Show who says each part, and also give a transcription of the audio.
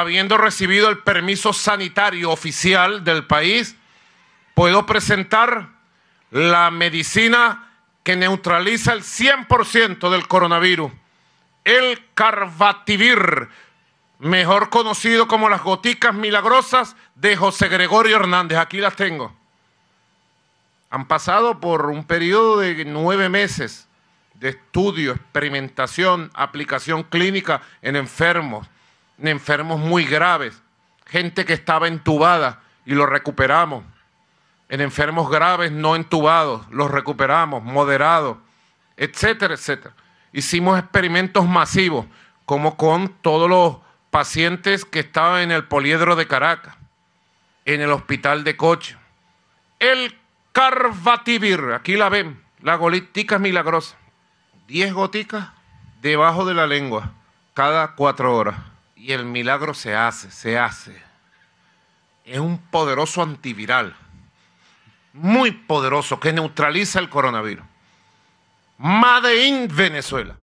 Speaker 1: habiendo recibido el permiso sanitario oficial del país, puedo presentar la medicina que neutraliza el 100% del coronavirus, el Carvativir, mejor conocido como las goticas milagrosas de José Gregorio Hernández. Aquí las tengo. Han pasado por un periodo de nueve meses de estudio, experimentación, aplicación clínica en enfermos, enfermos muy graves, gente que estaba entubada y lo recuperamos. En enfermos graves no entubados, los recuperamos, moderados, etcétera, etcétera. Hicimos experimentos masivos, como con todos los pacientes que estaban en el poliedro de Caracas, en el hospital de Coche. El Carvativir, aquí la ven, la es milagrosa. Diez goticas debajo de la lengua cada cuatro horas. Y el milagro se hace, se hace. Es un poderoso antiviral, muy poderoso, que neutraliza el coronavirus. Made in Venezuela.